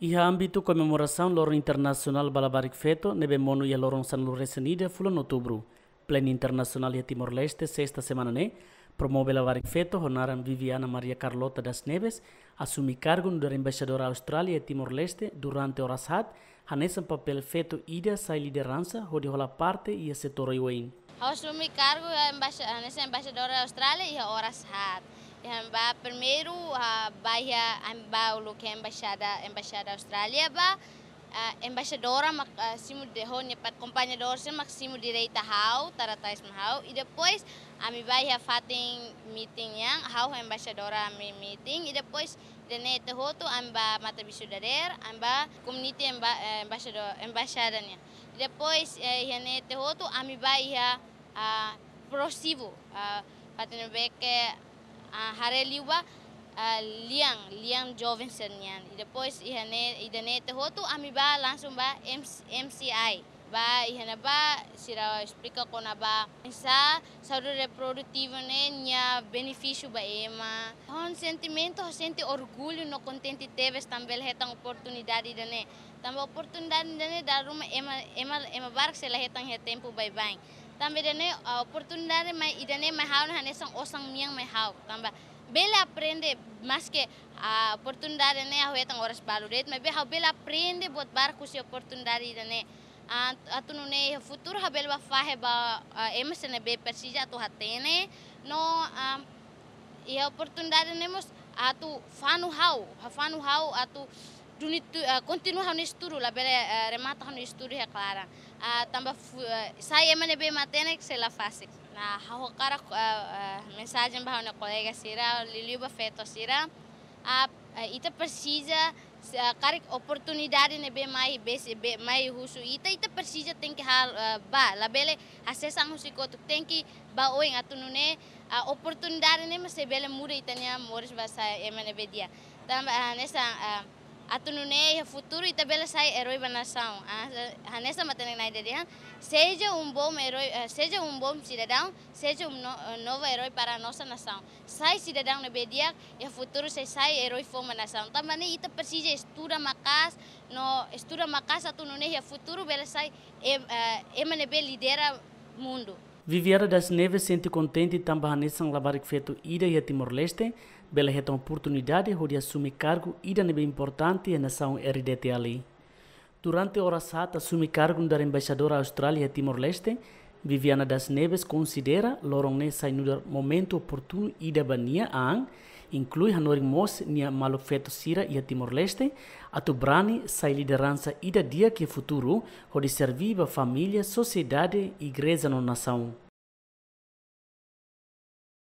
Iha âmbito comemoração Loro Internacional balabaric Feto, monu e Loron San Luresenida, Fulano Outubro. Pleno Internacional e Timor-Leste, sexta semana, né? Promove Balabarik Feto, honoram Viviana Maria Carlota das Neves, assume cargo de embaixadora Austrália e Timor-Leste durante horas hat, hanesan papel Feto Ida sai liderança, rodi hola parte e a setor Iwain. Assumi cargo de embaixadora Austrália e horas hat hamba é primeiro a baia hamba o que é embaixada embaixada Austrália ba embaixadora maximo de honia para companhia se maximo direita hau taratais hau e depois a mi baia fatin meeting yang hau embaixadora mi meeting e depois dene te hoto amba mata bisudarer amba community amba eh, embaixador embaixadania e depois eh, dene te hoto a mi baia a prosivo a patinbeke হারেলিউবা ah, ah, liang liang জোভেনসন ইয়ান depois ihane idane te hotu ami ba langsung ba MCI ba ihane ba sira explica kona ba sa saúde reprodutiva ne nya benefício ba ema hon sentimento senti orgulho no contente teves tambel hetan oportunidade dane tambel oportunidade dane daruma ema ema ema bark se hetempo baibang tambah dene ah, oportunidade mai idane e mai hau hane sang osang miang mai hau tamba bela aprende mais que a ah, oportunidade né a hoetan horas baluret mas bela bela aprende buat bar kusi oportunidade idane e atu ah, nune futur habel ba fahe ba ne be persija tu hatene no e a oportunidade mos atu fanu hau fanu hau atu dunitu uh, ah, kontinu hanu isturu la bele uh, eh, remata hanu isturu he ya, clara uh, tamba fu, uh, sai emane be matene se la fase na hau kara uh, eh, uh, mensagem ba hanu kolega sira ba feto sira a uh, ita persija uh, ah, karik oportunidade ne be mai be, be mai husu ita ita persija tem ha hal uh, ba la bele asesa hanu ko tuk tenki ba oing atunune uh, oportunidade ne mase bele mure itania moris ba sai emane be dia tamba uh, nesa uh, atununei futuro e tabela sai herói da nação. A nessa maternidade seja um bom herói, eh, seja um bom cidadão, seja um, eh, novo herói para a nossa nação. Sai cidadão na bedia e o futuro se sai herói forma nação. Também ita precisa estuda macas, no estuda macas atununei a futuro bela sai e, uh, eh, be lidera mundo. Viviera das Neves sente contente também são lavar feito ida e a Timor-Leste, bela reta oportunidade de assumir cargo ida nebe importante na nação é RDT ali. Durante horas hat assumir cargo da embaixadora Austrália e Timor-Leste, Viviana das Neves considera Lorone sai no momento oportuno ida bania a inclui Hanoi Mos, Nia Malofeto Sira e Timor-Leste, a Tubrani sai liderança e da dia que futuro, onde serviva família, sociedade, igreja na nação.